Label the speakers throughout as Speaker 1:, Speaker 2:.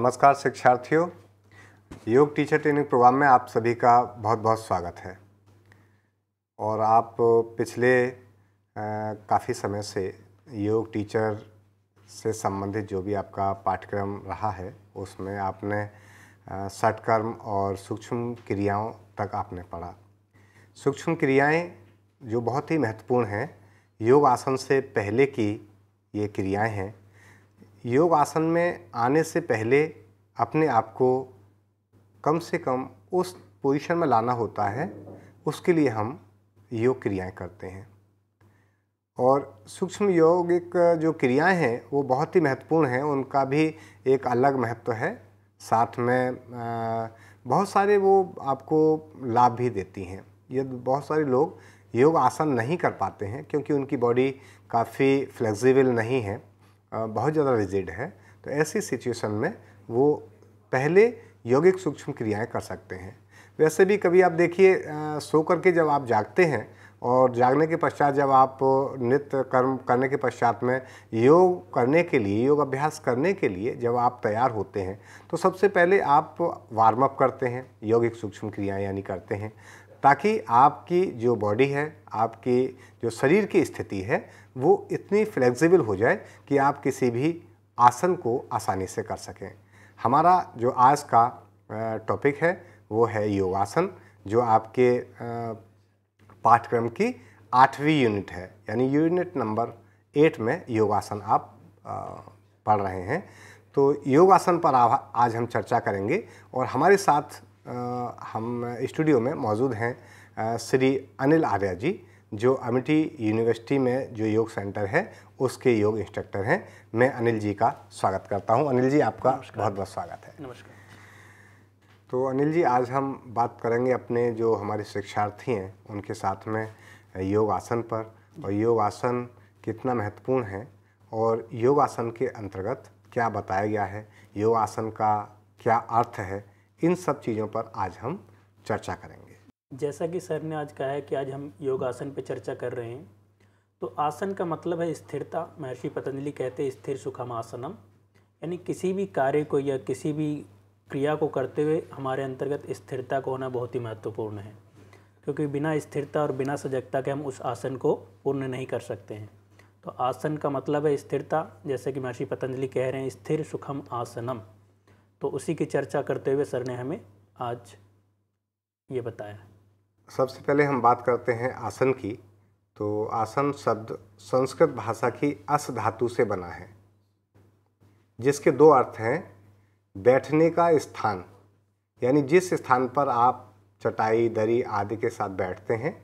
Speaker 1: नमस्कार शिक्षार्थियों योग टीचर ट्रेनिंग प्रोग्राम में आप सभी का बहुत बहुत स्वागत है और आप पिछले काफ़ी समय से योग टीचर से संबंधित जो भी आपका पाठ्यक्रम रहा है उसमें आपने सटकर्म और सूक्ष्म क्रियाओं तक आपने पढ़ा सूक्ष्म क्रियाएं जो बहुत ही महत्वपूर्ण हैं योग आसन से पहले की ये क्रियाएं हैं योग आसन में आने से पहले अपने आप को कम से कम उस पोजीशन में लाना होता है उसके लिए हम योग क्रियाएं करते हैं और सूक्ष्म योगिक जो क्रियाएं हैं वो बहुत ही महत्वपूर्ण हैं उनका भी एक अलग महत्व है साथ में बहुत सारे वो आपको लाभ भी देती हैं यदि बहुत सारे लोग योग आसन नहीं कर पाते हैं क्योंकि उनकी बॉडी काफ़ी फ्लेक्सिबल नहीं है बहुत ज़्यादा रिजिड है तो ऐसी सिचुएशन में वो पहले यौगिक सूक्ष्म क्रियाएं कर सकते हैं वैसे भी कभी आप देखिए सो करके जब आप जागते हैं और जागने के पश्चात जब आप नित्य कर्म करने के पश्चात में योग करने के लिए योग अभ्यास करने के लिए जब आप तैयार होते हैं तो सबसे पहले आप वार्म अप करते हैं यौगिक सूक्ष्म क्रियाएं यानी करते हैं ताकि आपकी जो बॉडी है आपकी जो शरीर की स्थिति है वो इतनी फ्लेक्सिबल हो जाए कि आप किसी भी आसन को आसानी से कर सकें हमारा जो आज का टॉपिक है वो है योगासन जो आपके पाठ्यक्रम की आठवीं यूनिट है यानी यूनिट नंबर एट में योगासन आप पढ़ रहे हैं तो योगासन पर आज हम चर्चा करेंगे और हमारे साथ हम स्टूडियो में मौजूद हैं श्री अनिल आर्या जी जो अमिठी यूनिवर्सिटी में जो योग सेंटर है उसके योग इंस्ट्रक्टर हैं मैं अनिल जी का स्वागत करता हूं अनिल जी आपका बहुत बहुत स्वागत है नमस्कार तो अनिल जी आज हम बात करेंगे अपने जो हमारे शिक्षार्थी हैं उनके साथ में योग आसन पर और योग आसन कितना महत्वपूर्ण है और योग आसन के अंतर्गत क्या बताया गया है योग आसन का क्या अर्थ है इन सब चीज़ों पर आज हम चर्चा करेंगे
Speaker 2: जैसा कि सर ने आज कहा है कि आज हम योगासन पर चर्चा कर रहे हैं तो आसन का मतलब है स्थिरता महर्षि पतंजलि कहते हैं स्थिर सुखम आसनम यानी किसी भी कार्य को या किसी भी क्रिया को करते हुए हमारे अंतर्गत स्थिरता को होना बहुत ही महत्वपूर्ण है क्योंकि बिना स्थिरता और बिना सजगता के हम उस आसन को पूर्ण नहीं कर सकते हैं तो आसन का मतलब है स्थिरता जैसे कि महर्षि पतंजलि कह रहे हैं स्थिर सुखम आसनम तो उसी की चर्चा करते हुए सर ने हमें आज ये बताया
Speaker 1: सबसे पहले हम बात करते हैं आसन की तो आसन शब्द संस्कृत भाषा की अस धातु से बना है जिसके दो अर्थ हैं बैठने का स्थान यानी जिस स्थान पर आप चटाई दरी आदि के साथ बैठते हैं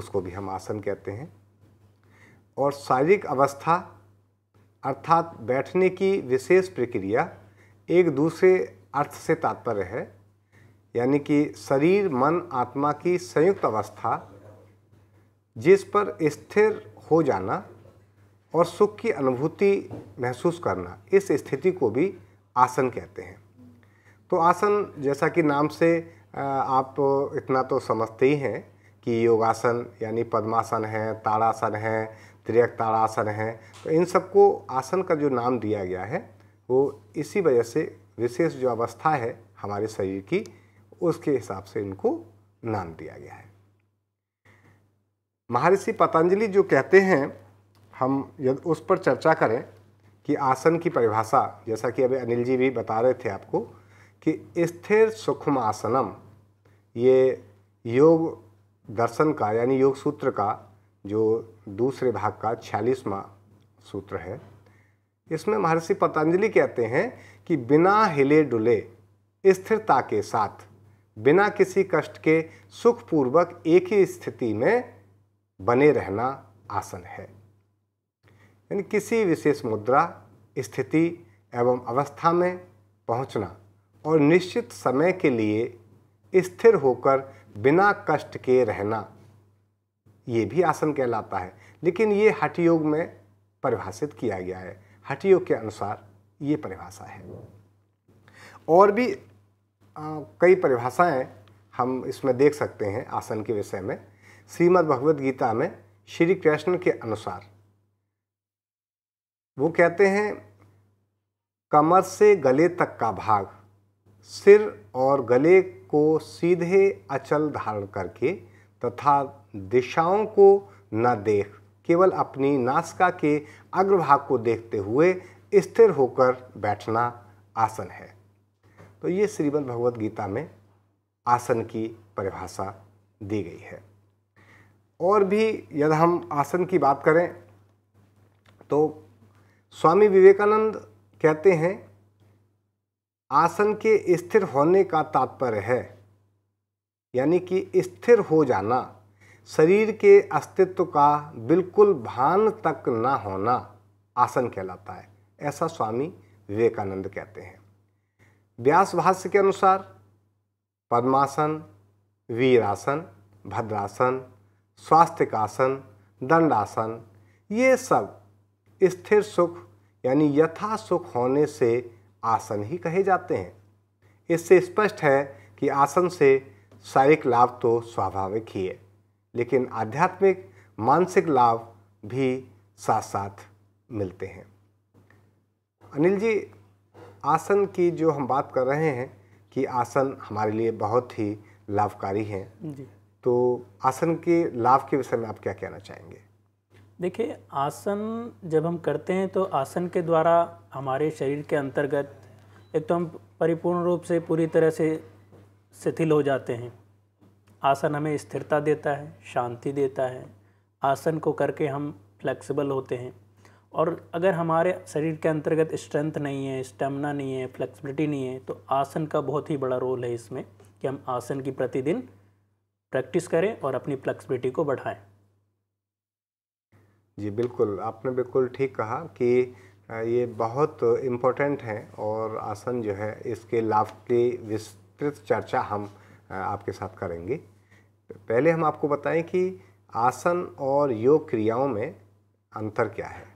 Speaker 1: उसको भी हम आसन कहते हैं और शारीरिक अवस्था अर्थात बैठने की विशेष प्रक्रिया एक दूसरे अर्थ से तात्पर्य है यानी कि शरीर मन आत्मा की संयुक्त अवस्था जिस पर स्थिर हो जाना और सुख की अनुभूति महसूस करना इस स्थिति को भी आसन कहते हैं तो आसन जैसा कि नाम से आप इतना तो समझते ही हैं कि योगासन यानी पद्मासन है ताड़ासन है त्रियक ताड़ासन है तो इन सबको आसन का जो नाम दिया गया है वो इसी वजह से विशेष जो अवस्था है हमारे शरीर की उसके हिसाब से इनको नाम दिया गया है महर्षि पतंजलि जो कहते हैं हम यदि उस पर चर्चा करें कि आसन की परिभाषा जैसा कि अभी अनिल जी भी बता रहे थे आपको कि स्थिर सूक्ष्म आसनम ये योग दर्शन का यानी योग सूत्र का जो दूसरे भाग का छियालीसवा सूत्र है इसमें महर्षि पतंजलि कहते हैं कि बिना हिले डुले स्थिरता के साथ बिना किसी कष्ट के सुखपूर्वक एक ही स्थिति में बने रहना आसन है यानी किसी विशेष मुद्रा स्थिति एवं अवस्था में पहुंचना और निश्चित समय के लिए स्थिर होकर बिना कष्ट के रहना ये भी आसन कहलाता है लेकिन ये हठ योग में परिभाषित किया गया है हठ योग के अनुसार ये परिभाषा है और भी कई परिभाषाएं हम इसमें देख सकते हैं आसन के विषय में श्रीमद् भगवद गीता में श्री कृष्ण के अनुसार वो कहते हैं कमर से गले तक का भाग सिर और गले को सीधे अचल धारण करके तथा दिशाओं को न देख केवल अपनी नासिका के अग्रभाग को देखते हुए स्थिर होकर बैठना आसन है तो ये श्रीमद् भगवद गीता में आसन की परिभाषा दी गई है और भी यदि हम आसन की बात करें तो स्वामी विवेकानंद कहते हैं आसन के स्थिर होने का तात्पर्य है यानी कि स्थिर हो जाना शरीर के अस्तित्व का बिल्कुल भान तक ना होना आसन कहलाता है ऐसा स्वामी विवेकानंद कहते हैं व्यास भाष्य के अनुसार पद्मासन वीरासन भद्रासन स्वास्थ्यकासन दंडासन ये सब स्थिर सुख यानी यथा सुख होने से आसन ही कहे जाते हैं इससे स्पष्ट है कि आसन से शारीरिक लाभ तो स्वाभाविक ही है लेकिन आध्यात्मिक मानसिक लाभ भी साथ साथ मिलते हैं अनिल जी आसन की जो हम बात कर रहे हैं कि आसन हमारे लिए बहुत ही लाभकारी हैं तो आसन के लाभ के विषय में आप क्या कहना चाहेंगे
Speaker 2: देखिए आसन जब हम करते हैं तो आसन के द्वारा हमारे शरीर के अंतर्गत एक तो हम परिपूर्ण रूप से पूरी तरह से शिथिल हो जाते हैं आसन हमें स्थिरता देता है शांति देता है आसन को करके हम फ्लेक्सिबल होते हैं और अगर हमारे शरीर के अंतर्गत स्ट्रेंथ नहीं है स्टेमिना नहीं है फ्लेक्सिबिलिटी नहीं है तो आसन का बहुत ही बड़ा रोल है इसमें कि हम आसन की प्रतिदिन प्रैक्टिस करें और अपनी फ्लेक्सिबिलिटी को बढ़ाएं
Speaker 1: जी बिल्कुल आपने बिल्कुल ठीक कहा कि ये बहुत इम्पोर्टेंट है और आसन जो है इसके लाभ की विस्तृत चर्चा हम आपके साथ करेंगे पहले हम आपको बताएं कि आसन और योग क्रियाओं में अंतर क्या है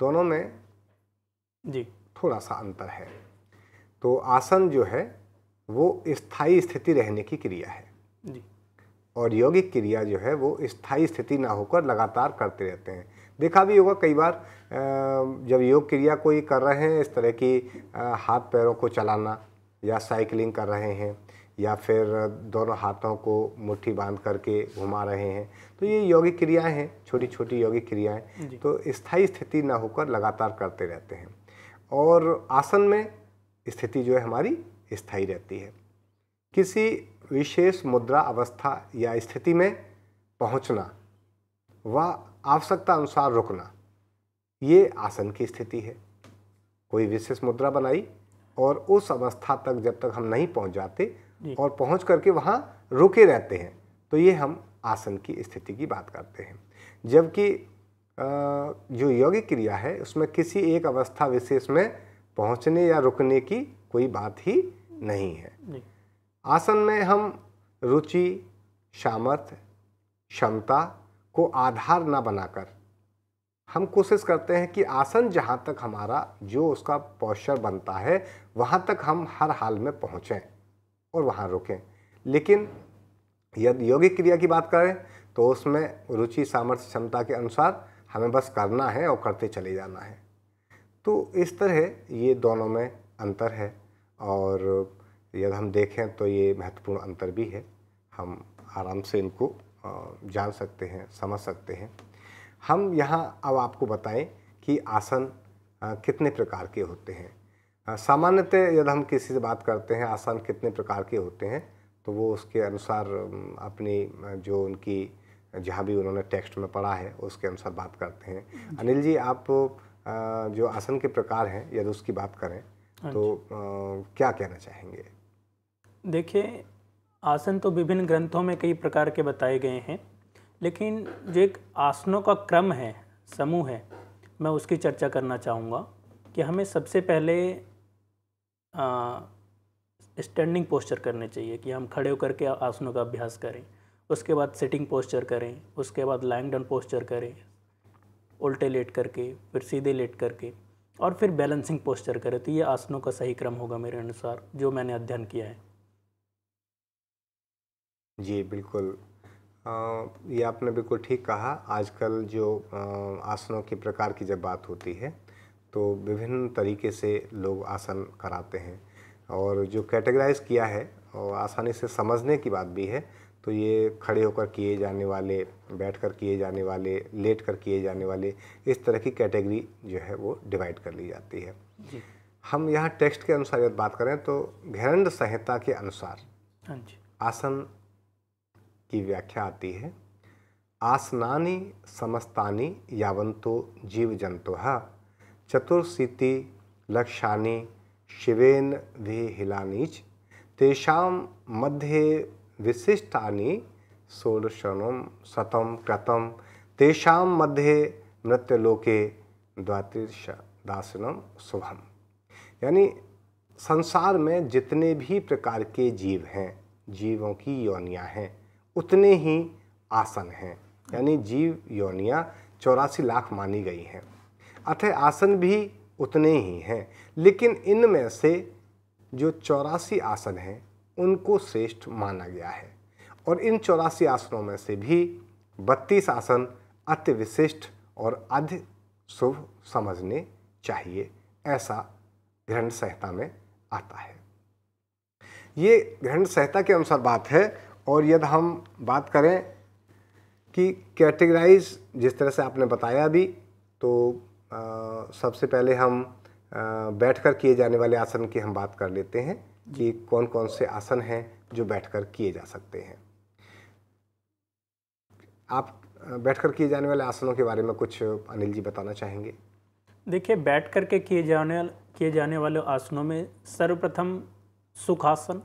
Speaker 1: दोनों में जी थोड़ा सा अंतर है तो आसन जो है वो स्थायी स्थिति रहने की क्रिया है जी और यौगिक क्रिया जो है वो स्थायी स्थिति ना होकर लगातार करते रहते हैं देखा भी होगा कई बार जब योग क्रिया कोई कर रहे हैं इस तरह की हाथ पैरों को चलाना या साइकिलिंग कर रहे हैं या फिर दोनों हाथों को मुट्ठी बांध करके घुमा रहे हैं तो ये योगिक क्रियाएं हैं छोटी छोटी योगिक क्रियाएं तो स्थायी स्थिति ना होकर लगातार करते रहते हैं और आसन में स्थिति जो है हमारी स्थायी रहती है किसी विशेष मुद्रा अवस्था या स्थिति में पहुंचना व आवश्यकता अनुसार रुकना ये आसन की स्थिति है कोई विशेष मुद्रा बनाई और उस अवस्था तक जब तक हम नहीं पहुंच जाते और पहुंच करके वहाँ रुके रहते हैं तो ये हम आसन की स्थिति की बात करते हैं जबकि जो यौगिक क्रिया है उसमें किसी एक अवस्था विशेष में पहुंचने या रुकने की कोई बात ही नहीं है आसन में हम रुचि सामर्थ्य क्षमता को आधार ना बनाकर हम कोशिश करते हैं कि आसन जहाँ तक हमारा जो उसका पोस्चर बनता है वहाँ तक हम हर हाल में पहुँचें और वहाँ रुकें लेकिन यदि यौगिक क्रिया की बात करें तो उसमें रुचि सामर्थ्य क्षमता के अनुसार हमें बस करना है और करते चले जाना है तो इस तरह ये दोनों में अंतर है और यदि हम देखें तो ये महत्वपूर्ण अंतर भी है हम आराम से इनको जान सकते हैं समझ सकते हैं हम यहाँ अब आपको बताएं कि आसन कितने प्रकार के होते हैं हाँ, सामान्यतः यदि हम किसी से बात करते हैं आसन कितने प्रकार के होते हैं तो वो उसके अनुसार अपनी जो उनकी जहाँ भी उन्होंने टेक्स्ट में पढ़ा है उसके अनुसार बात करते हैं अनिल जी आप जो आसन के प्रकार हैं यदि उसकी बात करें हाँ तो क्या कहना चाहेंगे
Speaker 2: देखिए आसन तो विभिन्न ग्रंथों में कई प्रकार के बताए गए हैं लेकिन जो एक आसनों का क्रम है समूह है मैं उसकी चर्चा करना चाहूँगा कि हमें सबसे पहले स्टैंडिंग पोस्चर करने चाहिए कि हम खड़े होकर के आसनों का अभ्यास करें उसके बाद सिटिंग पोस्चर करें उसके बाद लाइंग डाउन पोस्चर करें उल्टे लेट करके फिर सीधे लेट करके और फिर बैलेंसिंग पोस्चर करें तो ये आसनों का सही क्रम होगा मेरे अनुसार जो मैंने अध्ययन किया है
Speaker 1: जी बिल्कुल आ, ये आपने बिल्कुल ठीक कहा आजकल जो आ, आसनों के प्रकार की जब बात होती है तो विभिन्न तरीके से लोग आसन कराते हैं और जो कैटेगराइज़ किया है और आसानी से समझने की बात भी है तो ये खड़े होकर किए जाने वाले बैठ कर किए जाने वाले लेट कर किए जाने वाले इस तरह की कैटेगरी जो है वो डिवाइड कर ली जाती है जी। हम यहाँ टेक्स्ट के अनुसार यदि बात करें तो घरण संहिता के अनुसार हाँ आसन की व्याख्या आती है आसनानी समस्तानी यावंतो जीव जंतु चतुर्शीति लक्षाणी शिवेन विहिलानि च तेषां मध्ये विशिष्टानि षोडशनं शतं कृतं तेषां मध्ये मृत्युलोके द्वात्रिश दासनम शुभम यानी संसार में जितने भी प्रकार के जीव हैं जीवों की योनियां हैं उतने ही आसन हैं यानी जीव योनियां चौरासी लाख मानी गई हैं अतः आसन भी उतने ही हैं लेकिन इनमें से जो चौरासी आसन हैं उनको श्रेष्ठ माना गया है और इन चौरासी आसनों में से भी बत्तीस आसन अति विशिष्ट और अध शुभ समझने चाहिए ऐसा ग्रहण संहिता में आता है ये ग्रहण संहिता के अनुसार बात है और यदि हम बात करें कि कैटेगराइज जिस तरह से आपने बताया भी तो सबसे पहले हम बैठकर किए जाने वाले आसन की हम बात कर लेते हैं कि कौन कौन से आसन हैं जो बैठकर किए जा सकते हैं आप बैठकर किए जाने वाले आसनों के बारे में कुछ अनिल जी बताना चाहेंगे
Speaker 2: देखिए बैठ कर के किए जाने किए जाने वाले आसनों में सर्वप्रथम सुखासन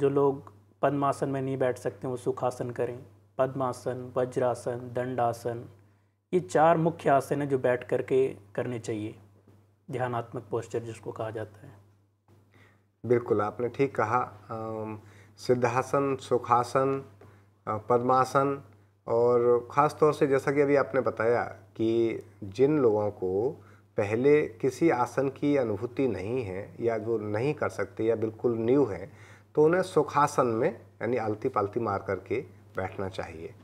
Speaker 2: जो लोग पद्मासन में नहीं बैठ सकते वो सुखासन करें पद्मासन वज्रासन दंडासन ये चार मुख्य आसन है जो बैठ कर के करने चाहिए ध्यानात्मक पोस्चर जिसको कहा जाता है
Speaker 1: बिल्कुल आपने ठीक कहा सिद्धासन सुखासन पद्मासन और ख़ास तौर से जैसा कि अभी आपने बताया कि जिन लोगों को पहले किसी आसन की अनुभूति नहीं है या जो नहीं कर सकते या बिल्कुल न्यू है तो उन्हें सुखासन में यानी आलती पालती मार करके बैठना चाहिए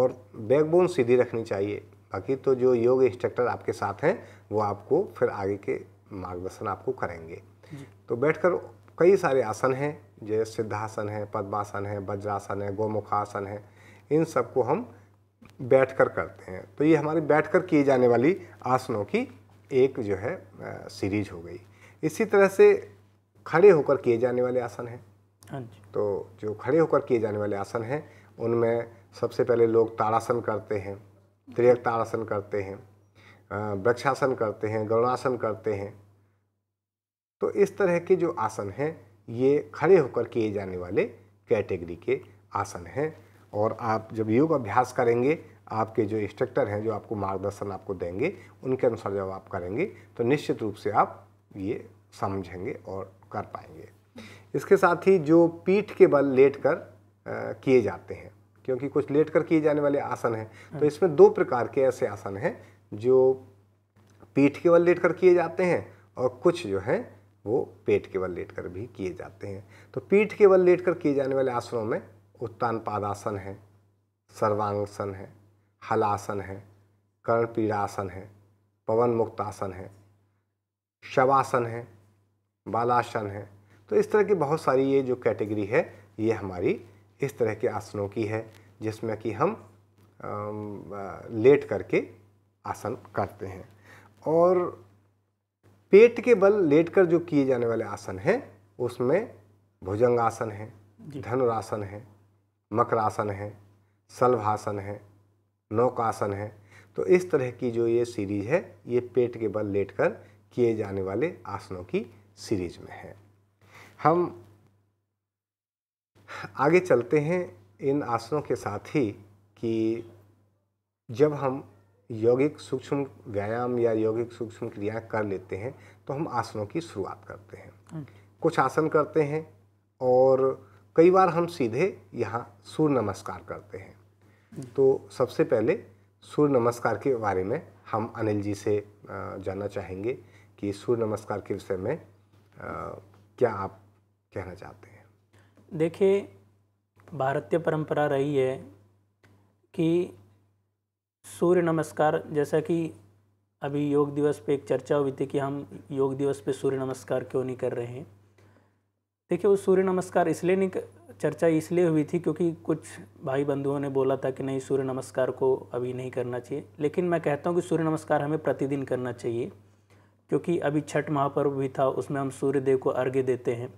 Speaker 1: और बैकबोन सीधी रखनी चाहिए बाकी तो जो योग इंस्ट्रक्टर आपके साथ हैं वो आपको फिर आगे के मार्गदर्शन आपको करेंगे तो बैठकर कई सारे आसन हैं जैसे सिद्धासन है पद्मासन है वज्रासन है गोमुखासन है इन सबको हम बैठकर करते हैं तो ये हमारी बैठकर किए जाने वाली आसनों की एक जो है सीरीज हो गई इसी तरह से खड़े होकर किए जाने वाले आसन हैं हाँ तो जो खड़े होकर किए जाने वाले आसन हैं उनमें सबसे पहले लोग ताड़ासन करते हैं त्रियक्तासन करते हैं वृक्षासन करते हैं गरुणासन करते हैं तो इस तरह के जो आसन हैं ये खड़े होकर किए जाने वाले कैटेगरी के आसन हैं और आप जब योग अभ्यास करेंगे आपके जो इंस्ट्रक्टर हैं जो आपको मार्गदर्शन आपको देंगे उनके अनुसार जब आप करेंगे तो निश्चित रूप से आप ये समझेंगे और कर पाएंगे इसके साथ ही जो पीठ के बल लेट कर किए जाते हैं क्योंकि कुछ लेट कर किए जाने वाले आसन हैं तो इसमें दो प्रकार के ऐसे आसन हैं जो पीठ के बल लेट कर किए जाते हैं और कुछ जो है वो पेट के बल लेट कर भी किए जाते हैं तो पीठ के बल लेट कर किए जाने वाले आसनों में उत्तान पादासन है सर्वांगसन है हलासन है कर्णपीड़ासन है पवन मुक्तासन है शवासन है बालासन है तो इस तरह की बहुत सारी ये जो कैटेगरी है ये हमारी इस तरह के आसनों की है जिसमें कि हम लेट करके आसन करते हैं और पेट के बल लेट कर जो किए जाने वाले आसन हैं उसमें भुजंग आसन है धनुरासन है मकरासन है सल्भासन है नौकासन है तो इस तरह की जो ये सीरीज है ये पेट के बल लेट कर किए जाने वाले आसनों की सीरीज में है हम आगे चलते हैं इन आसनों के साथ ही कि जब हम यौगिक सूक्ष्म व्यायाम या यौगिक सूक्ष्म क्रियाएं कर लेते हैं तो हम आसनों की शुरुआत करते हैं हम्म। कुछ आसन करते हैं और कई बार हम सीधे यहाँ सूर्य नमस्कार करते हैं हम्म। तो सबसे पहले सूर्य नमस्कार के बारे में हम अनिल जी से जानना चाहेंगे कि सूर्य नमस्कार के विषय में क्या आप कहना चाहते हैं
Speaker 2: देखिए भारतीय परंपरा रही है कि सूर्य नमस्कार जैसा कि अभी योग दिवस पे एक चर्चा हुई थी कि हम योग दिवस पे सूर्य नमस्कार क्यों नहीं कर रहे हैं देखिए वो सूर्य नमस्कार इसलिए नहीं चर्चा इसलिए हुई थी क्योंकि कुछ भाई बंधुओं ने बोला था कि नहीं सूर्य नमस्कार को अभी नहीं करना चाहिए लेकिन मैं कहता हूँ कि सूर्य नमस्कार हमें प्रतिदिन करना चाहिए क्योंकि अभी छठ महापर्व भी था उसमें हम सूर्य देव को अर्घ्य देते हैं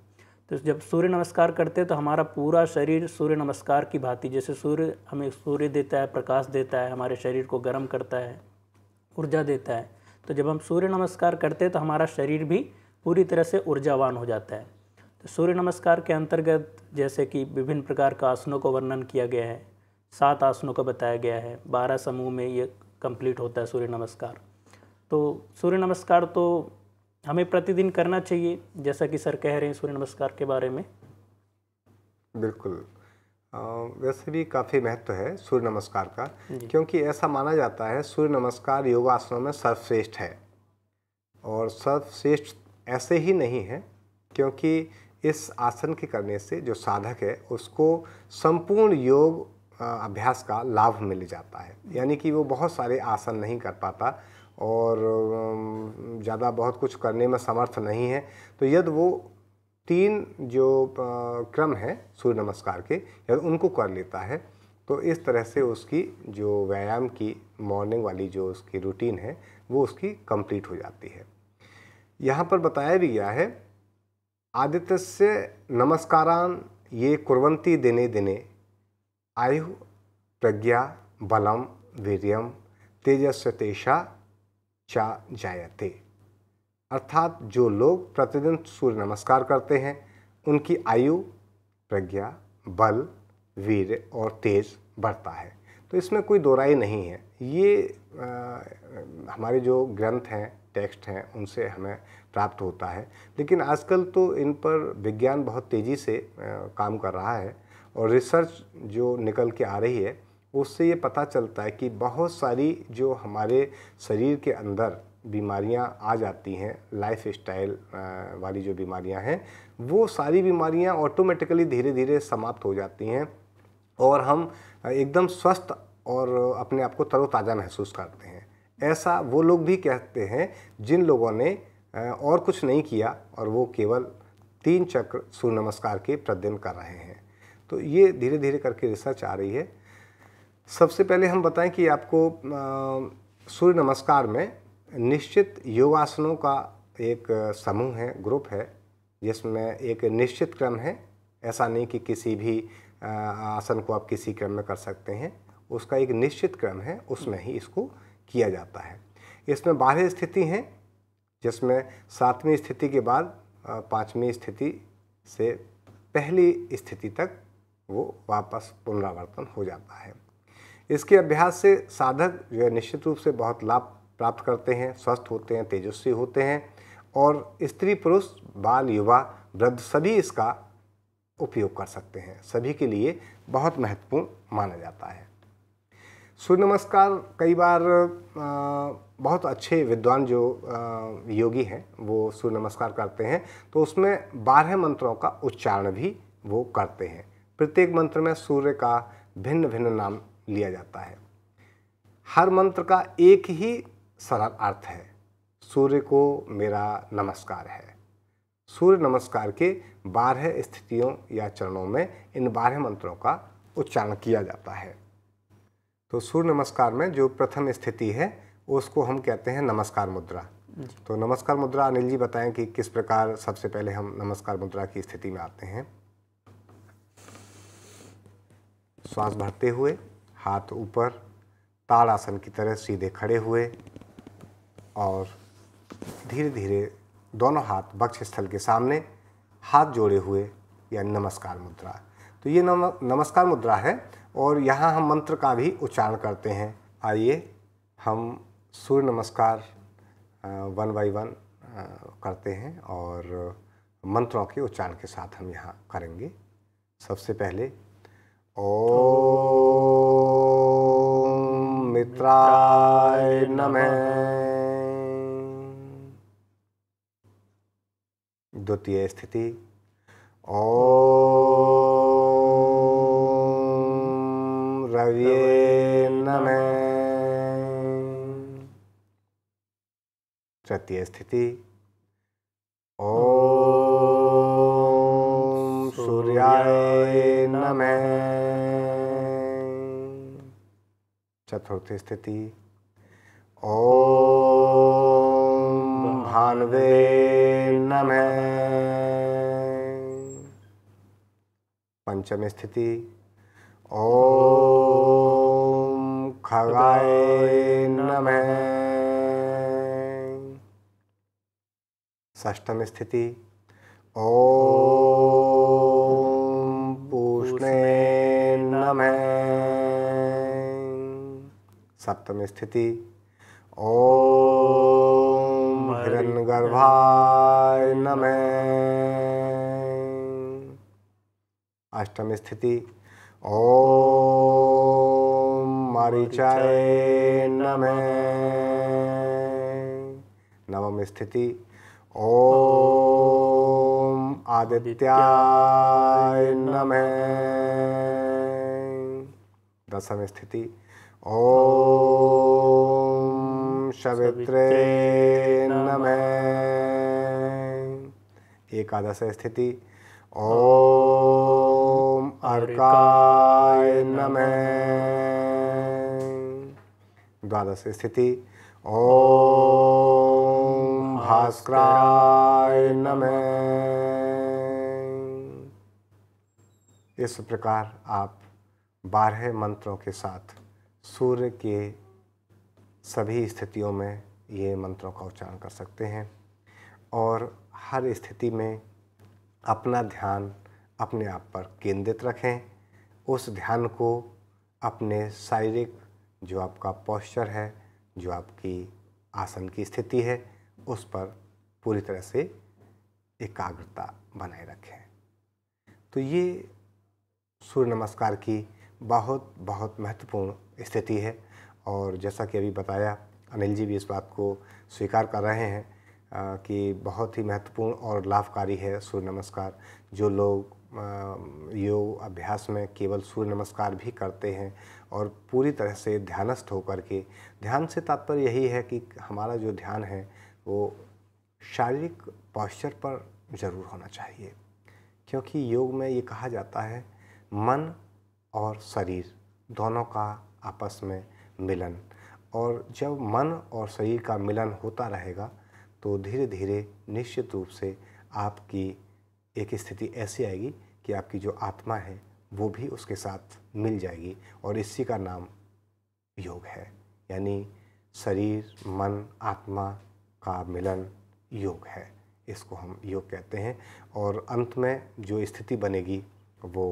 Speaker 2: तो जब सूर्य नमस्कार करते हैं तो हमारा पूरा शरीर सूर्य नमस्कार की भांति जैसे सूर्य हमें सूर्य देता है प्रकाश देता है हमारे शरीर को गर्म करता है ऊर्जा देता है तो जब हम सूर्य नमस्कार करते हैं तो हमारा शरीर भी पूरी तरह से ऊर्जावान हो जाता है तो सूर्य नमस्कार के अंतर्गत जैसे कि विभिन्न प्रकार का आसनों का वर्णन किया गया है सात आसनों का बताया गया है बारह समूह में ये कंप्लीट होता है सूर्य नमस्कार तो सूर्य नमस्कार तो हमें प्रतिदिन करना चाहिए जैसा कि सर कह रहे हैं सूर्य नमस्कार के बारे में
Speaker 1: बिल्कुल वैसे भी काफ़ी महत्व है सूर्य नमस्कार का क्योंकि ऐसा माना जाता है सूर्य नमस्कार योगासनों में सर्वश्रेष्ठ है और सर्वश्रेष्ठ ऐसे ही नहीं है क्योंकि इस आसन के करने से जो साधक है उसको संपूर्ण योग अभ्यास का लाभ मिल जाता है यानी कि वो बहुत सारे आसन नहीं कर पाता और ज़्यादा बहुत कुछ करने में समर्थ नहीं है तो यदि वो तीन जो क्रम है सूर्य नमस्कार के यदि उनको कर लेता है तो इस तरह से उसकी जो व्यायाम की मॉर्निंग वाली जो उसकी रूटीन है वो उसकी कंप्लीट हो जाती है यहाँ पर बताया भी गया है आदित्य से नमस्कारान ये कुरवंती दिने दिने आयु प्रज्ञा बलम वीर्यम तेजस्व तेषा चा जायते अर्थात जो लोग प्रतिदिन सूर्य नमस्कार करते हैं उनकी आयु प्रज्ञा बल वीर और तेज बढ़ता है तो इसमें कोई दोराई नहीं है ये आ, हमारे जो ग्रंथ हैं टेक्स्ट हैं उनसे हमें प्राप्त होता है लेकिन आजकल तो इन पर विज्ञान बहुत तेज़ी से आ, काम कर रहा है और रिसर्च जो निकल के आ रही है उससे ये पता चलता है कि बहुत सारी जो हमारे शरीर के अंदर बीमारियां आ जाती हैं लाइफ स्टाइल वाली जो बीमारियां हैं वो सारी बीमारियां ऑटोमेटिकली धीरे धीरे समाप्त हो जाती हैं और हम एकदम स्वस्थ और अपने आप को तरोताज़ा महसूस करते हैं ऐसा वो लोग भी कहते हैं जिन लोगों ने और कुछ नहीं किया और वो केवल तीन चक्र सूर्य नमस्कार के प्रतिदिन कर रहे हैं तो ये धीरे धीरे करके रिसर्च आ रही है सबसे पहले हम बताएं कि आपको सूर्य नमस्कार में निश्चित योगासनों का एक समूह है ग्रुप है जिसमें एक निश्चित क्रम है ऐसा नहीं कि किसी भी आसन को आप किसी क्रम में कर सकते हैं उसका एक निश्चित क्रम है उसमें ही इसको किया जाता है इसमें बारह स्थिति है जिसमें सातवीं स्थिति के बाद पाँचवीं स्थिति से पहली स्थिति तक वो वापस पुनरावर्तन हो जाता है इसके अभ्यास से साधक जो है निश्चित रूप से बहुत लाभ प्राप्त करते हैं स्वस्थ होते हैं तेजस्वी होते हैं और स्त्री पुरुष बाल युवा वृद्ध सभी इसका उपयोग कर सकते हैं सभी के लिए बहुत महत्वपूर्ण माना जाता है सूर्य नमस्कार कई बार बहुत अच्छे विद्वान जो योगी हैं वो सूर्य नमस्कार करते हैं तो उसमें बारह मंत्रों का उच्चारण भी वो करते हैं प्रत्येक मंत्र में सूर्य का भिन्न भिन्न नाम लिया जाता है हर मंत्र का एक ही सरल अर्थ है सूर्य को मेरा नमस्कार है सूर्य नमस्कार के बारह स्थितियों या चरणों में इन बारह मंत्रों का उच्चारण किया जाता है तो सूर्य नमस्कार में जो प्रथम स्थिति है उसको हम कहते हैं नमस्कार मुद्रा तो नमस्कार मुद्रा अनिल जी बताएं कि किस प्रकार सबसे पहले हम नमस्कार मुद्रा की स्थिति में आते हैं श्वास भरते हुए हाथ ऊपर ताड़ासन की तरह सीधे खड़े हुए और धीरे धीरे दोनों हाथ वक्ष स्थल के सामने हाथ जोड़े हुए या नमस्कार मुद्रा तो ये नम नमस्कार मुद्रा है और यहाँ हम मंत्र का भी उच्चारण करते हैं आइए हम सूर्य नमस्कार वन बाई वन करते हैं और मंत्रों के उच्चारण के साथ हम यहाँ करेंगे सबसे पहले ओ, ओ। मित्राय नमः द्वितीय स्थिति ओ रवि नमः तृतीय स्थिति ओ सूर्याय नमः चतुर्थ स्थिति ओ भानवे नमः पंचम स्थिति ओ खगाय नमः षष्ठम स्थिति ओ पूष्णे नमः सप्तम स्थिति ओम गर्भाय नमः अष्टम स्थिति ओ मरीचाय नमः नवम स्थिति ओ आदित्याय नमः दसम स्थिति ओम सवित्रे नमः एकादश स्थिति ओ अर्काय नमः द्वादश स्थिति ओ भास्कराय नमः इस प्रकार आप बारह मंत्रों के साथ सूर्य के सभी स्थितियों में ये मंत्रों का उच्चारण कर सकते हैं और हर स्थिति में अपना ध्यान अपने आप पर केंद्रित रखें उस ध्यान को अपने शारीरिक जो आपका पॉस्चर है जो आपकी आसन की स्थिति है उस पर पूरी तरह से एकाग्रता बनाए रखें तो ये सूर्य नमस्कार की बहुत बहुत महत्वपूर्ण स्थिति है और जैसा कि अभी बताया अनिल जी भी इस बात को स्वीकार कर रहे हैं कि बहुत ही महत्वपूर्ण और लाभकारी है सूर्य नमस्कार जो लोग योग अभ्यास में केवल सूर्य नमस्कार भी करते हैं और पूरी तरह से ध्यानस्थ होकर के ध्यान से तात्पर्य यही है कि हमारा जो ध्यान है वो शारीरिक पॉस्चर पर ज़रूर होना चाहिए क्योंकि योग में ये कहा जाता है मन और शरीर दोनों का आपस में मिलन और जब मन और शरीर का मिलन होता रहेगा तो धीरे धीरे निश्चित रूप से आपकी एक स्थिति ऐसी आएगी कि आपकी जो आत्मा है वो भी उसके साथ मिल जाएगी और इसी का नाम योग है यानी शरीर मन आत्मा का मिलन योग है इसको हम योग कहते हैं और अंत में जो स्थिति बनेगी वो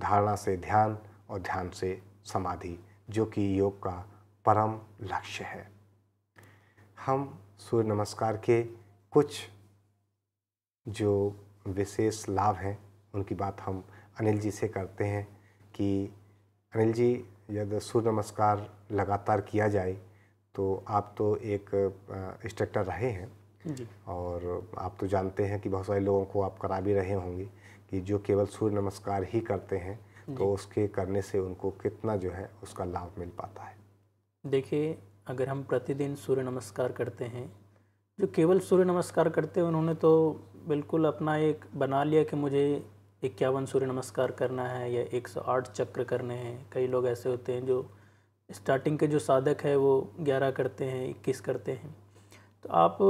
Speaker 1: धारणा से ध्यान और ध्यान से समाधि जो कि योग का परम लक्ष्य है हम सूर्य नमस्कार के कुछ जो विशेष लाभ हैं उनकी बात हम अनिल जी से करते हैं कि अनिल जी यदि सूर्य नमस्कार लगातार किया जाए तो आप तो एक इंस्ट्रक्टर रहे हैं और आप तो जानते हैं कि बहुत सारे लोगों को आप करा भी रहे होंगे कि जो केवल सूर्य नमस्कार ही करते हैं तो उसके करने से उनको कितना जो है उसका लाभ मिल पाता है
Speaker 2: देखिए अगर हम प्रतिदिन सूर्य नमस्कार करते हैं जो केवल सूर्य नमस्कार करते हैं उन्होंने तो बिल्कुल अपना एक बना लिया कि मुझे इक्यावन सूर्य नमस्कार करना है या 108 चक्र करने हैं कई लोग ऐसे होते हैं जो स्टार्टिंग के जो साधक है वो 11 करते हैं 21 करते हैं तो आप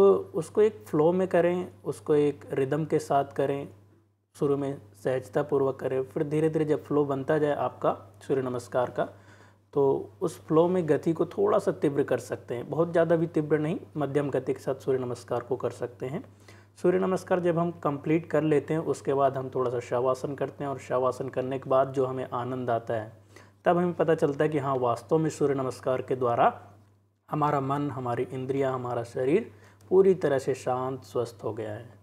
Speaker 2: उसको एक फ़्लो में करें उसको एक रिदम के साथ करें शुरू में सहजतापूर्वक करें फिर धीरे धीरे जब फ्लो बनता जाए आपका सूर्य नमस्कार का तो उस फ्लो में गति को थोड़ा सा तीव्र कर सकते हैं बहुत ज़्यादा भी तीव्र नहीं मध्यम गति के साथ सूर्य नमस्कार को कर सकते हैं सूर्य नमस्कार जब हम कंप्लीट कर लेते हैं उसके बाद हम थोड़ा सा शवासन करते हैं और शवासन करने के बाद जो हमें आनंद आता है तब हमें पता चलता है कि हाँ वास्तव में सूर्य नमस्कार के द्वारा हमारा मन हमारी इंद्रियां, हमारा शरीर पूरी तरह से शांत स्वस्थ हो गया है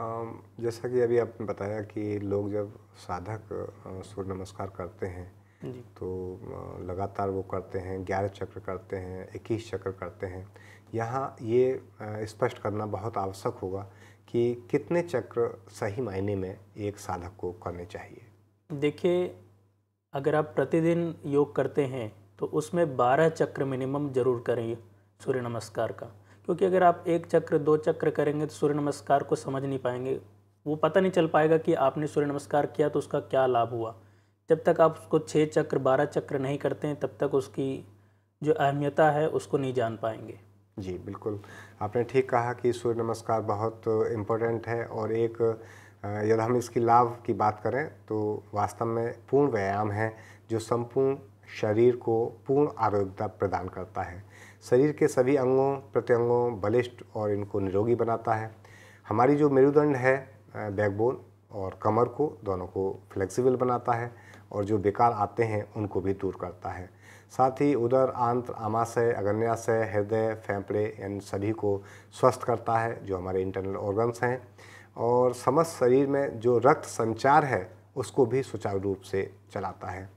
Speaker 2: जैसा
Speaker 1: कि अभी आपने बताया कि लोग जब साधक सूर्य नमस्कार करते हैं तो लगातार वो करते हैं ग्यारह चक्र करते हैं इक्कीस चक्र करते हैं यहाँ ये स्पष्ट करना बहुत आवश्यक होगा कि कितने चक्र सही मायने में एक साधक को करने चाहिए
Speaker 2: देखिए अगर आप प्रतिदिन योग करते हैं तो उसमें बारह चक्र मिनिमम जरूर करें सूर्य नमस्कार का क्योंकि अगर आप एक चक्र दो चक्र करेंगे तो सूर्य नमस्कार को समझ नहीं पाएंगे वो पता नहीं चल पाएगा कि आपने सूर्य नमस्कार किया तो उसका क्या लाभ हुआ जब तक आप उसको छः चक्र बारह चक्र नहीं करते हैं तब तक उसकी जो अहमियता है उसको नहीं जान पाएंगे
Speaker 1: जी बिल्कुल आपने ठीक कहा कि सूर्य नमस्कार बहुत इम्पोर्टेंट है और एक यदि हम इसकी लाभ की बात करें तो वास्तव में पूर्ण व्यायाम है जो संपूर्ण शरीर को पूर्ण आरोग्यता प्रदान करता है शरीर के सभी अंगों प्रत्यंगों बलिष्ठ और इनको निरोगी बनाता है हमारी जो मेरुदंड है बैकबोन और कमर को दोनों को फ्लेक्सिबल बनाता है और जो बेकार आते हैं उनको भी दूर करता है साथ ही उधर आंत्र आमाशय अगन्याशय हृदय फेफड़े इन सभी को स्वस्थ करता है जो हमारे इंटरनल ऑर्गन्स हैं और समस्त शरीर में जो रक्त संचार है उसको भी सुचारू रूप से चलाता है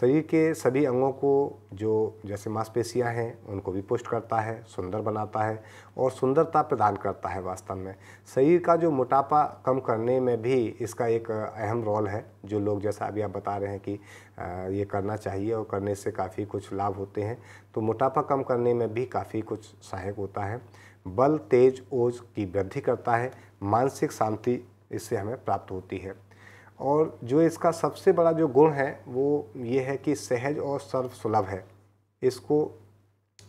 Speaker 1: शरीर के सभी अंगों को जो जैसे मांसपेशियां हैं उनको भी पुष्ट करता है सुंदर बनाता है और सुंदरता प्रदान करता है वास्तव में शरीर का जो मोटापा कम करने में भी इसका एक अहम रोल है जो लोग जैसा अभी आप बता रहे हैं कि ये करना चाहिए और करने से काफ़ी कुछ लाभ होते हैं तो मोटापा कम करने में भी काफ़ी कुछ सहायक होता है बल तेज ओज की वृद्धि करता है मानसिक शांति इससे हमें प्राप्त होती है और जो इसका सबसे बड़ा जो गुण है वो ये है कि सहज और सर्व सुलभ है इसको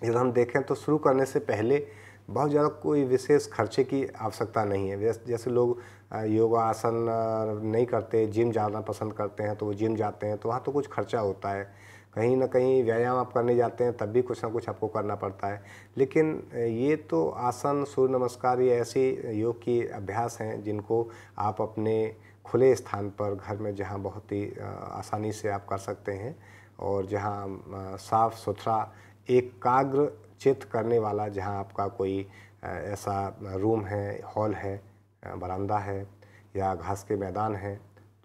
Speaker 1: यदि हम देखें तो शुरू करने से पहले बहुत ज़्यादा कोई विशेष खर्चे की आवश्यकता नहीं है जैसे लोग योगा आसन नहीं करते जिम जाना पसंद करते हैं तो वो जिम जाते हैं तो वहाँ तो कुछ खर्चा होता है कहीं ना कहीं व्यायाम आप करने जाते हैं तब भी कुछ ना कुछ आपको करना पड़ता है लेकिन ये तो आसन सूर्य नमस्कार ये ऐसी योग की अभ्यास हैं जिनको आप अपने खुले स्थान पर घर में जहाँ बहुत ही आसानी से आप कर सकते हैं और जहाँ साफ सुथरा एकाग्र चित करने वाला जहाँ आपका कोई ऐसा रूम है हॉल है बरामदा है या घास के मैदान है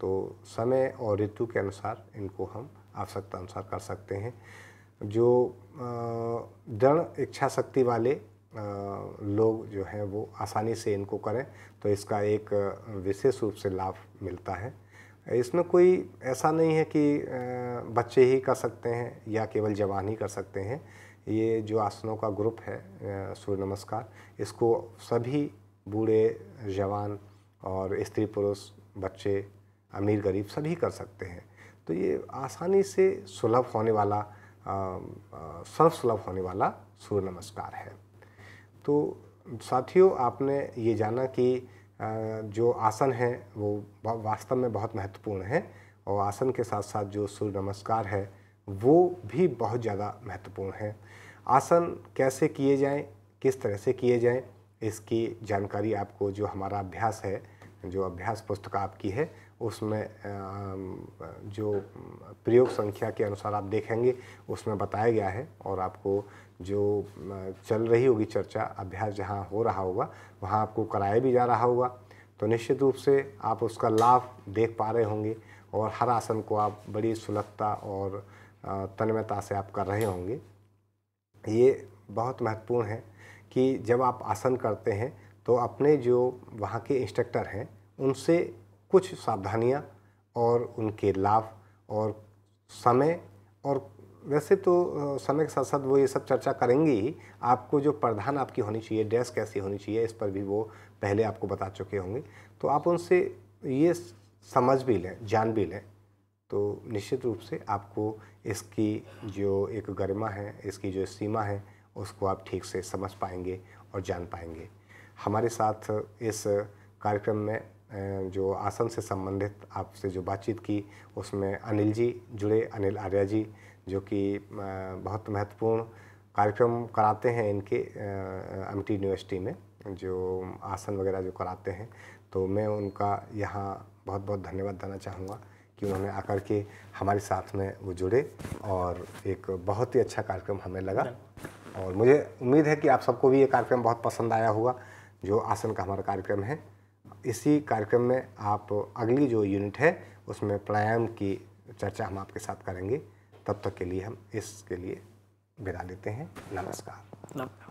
Speaker 1: तो समय और ऋतु के अनुसार इनको हम आवश्यकता अनुसार कर सकते हैं जो दृढ़ इच्छा शक्ति वाले लोग जो हैं वो आसानी से इनको करें तो इसका एक विशेष रूप से लाभ मिलता है इसमें कोई ऐसा नहीं है कि बच्चे ही कर सकते हैं या केवल जवान ही कर सकते हैं ये जो आसनों का ग्रुप है सूर्य नमस्कार इसको सभी बूढ़े जवान और स्त्री पुरुष बच्चे अमीर गरीब सभी कर सकते हैं तो ये आसानी से सुलभ होने वाला सर्व सुलभ होने वाला सूर्य नमस्कार है तो साथियों आपने ये जाना कि जो आसन है वो वास्तव में बहुत महत्वपूर्ण है और आसन के साथ साथ जो सूर्य नमस्कार है वो भी बहुत ज़्यादा महत्वपूर्ण है आसन कैसे किए जाएं किस तरह से किए जाएं इसकी जानकारी आपको जो हमारा अभ्यास है जो अभ्यास पुस्तक आपकी है उसमें जो प्रयोग संख्या के अनुसार आप देखेंगे उसमें बताया गया है और आपको जो चल रही होगी चर्चा अभ्यास जहाँ हो रहा होगा वहाँ आपको कराया भी जा रहा होगा तो निश्चित रूप से आप उसका लाभ देख पा रहे होंगे और हर आसन को आप बड़ी सुलभता और तन्मयता से आप कर रहे होंगे ये बहुत महत्वपूर्ण है कि जब आप आसन करते हैं तो अपने जो वहाँ के इंस्ट्रक्टर हैं उनसे कुछ सावधानियाँ और उनके लाभ और समय और वैसे तो समय के साथ साथ वो ये सब चर्चा करेंगे ही आपको जो प्रधान आपकी होनी चाहिए ड्रेस कैसी होनी चाहिए इस पर भी वो पहले आपको बता चुके होंगे तो आप उनसे ये समझ भी लें जान भी लें तो निश्चित रूप से आपको इसकी जो एक गरिमा है इसकी जो सीमा है उसको आप ठीक से समझ पाएंगे और जान पाएंगे हमारे साथ इस कार्यक्रम में जो आसन से संबंधित आपसे जो बातचीत की उसमें अनिल जी जुड़े अनिल आर्या जी जो कि बहुत महत्वपूर्ण कार्यक्रम कराते हैं इनके अमिटी यूनिवर्सिटी में जो आसन वगैरह जो कराते हैं तो मैं उनका यहाँ बहुत बहुत धन्यवाद देना चाहूँगा कि उन्होंने आकर के हमारे साथ में वो जुड़े और एक बहुत ही अच्छा कार्यक्रम हमें लगा और मुझे उम्मीद है कि आप सबको भी ये कार्यक्रम बहुत पसंद आया होगा जो आसन का हमारा कार्यक्रम है इसी कार्यक्रम में आप अगली जो यूनिट है उसमें प्राणायाम की चर्चा हम आपके साथ करेंगे तब तक के लिए हम इसके लिए विदा लेते हैं नमस्कार
Speaker 2: नमस्कार